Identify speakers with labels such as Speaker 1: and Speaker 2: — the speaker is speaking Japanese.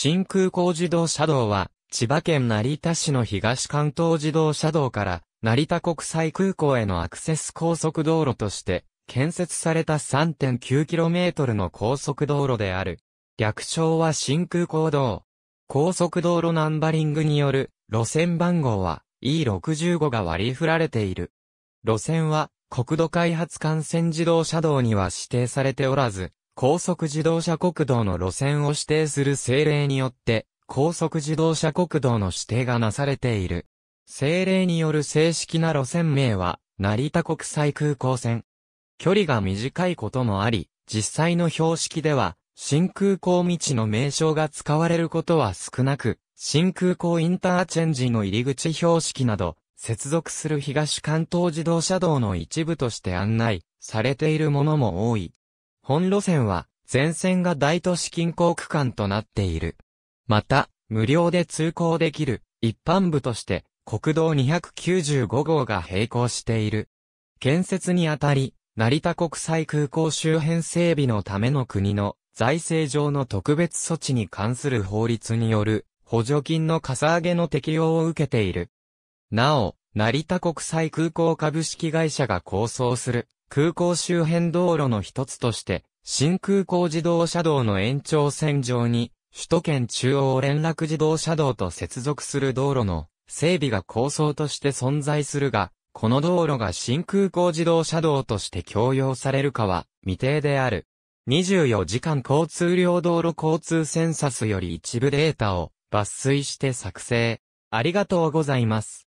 Speaker 1: 新空港自動車道は、千葉県成田市の東関東自動
Speaker 2: 車道から、成田国際空港へのアクセス高速道路として、建設された 3.9km の高速道路である。略称は新空港道。高速道路ナンバリングによる路線番号は E65 が割り振られている。路線は国土開発幹線自動車道には指定されておらず、高速自動車国道の路線を指定する政令によって、高速自動車国道の指定がなされている。政令による正式な路線名は、成田国際空港線。距離が短いこともあり、実際の標識では、新空港道の名称が使われることは少なく、新空港インターチェンジの入り口標識など、接続する東関東自動車道の一部として案内されているものも多い。本路線は、全線が大都市近郊区間となっている。また、無料で通行できる、一般部として、国道295号が並行している。建設にあたり、成田国際空港周辺整備のための国の財政上の特別措置に関する法律による補助金のかさ上げの適用を受けている。なお、成田国際空港株式会社が構想する空港周辺道路の一つとして、新空港自動車道の延長線上に、首都圏中央連絡自動車道と接続する道路の整備が構想として存在するが、この道路が新空港自動車道として供用されるかは未定である。24時間交通量道路交通センサスよ
Speaker 1: り一部データを抜粋して作成。ありがとうございます。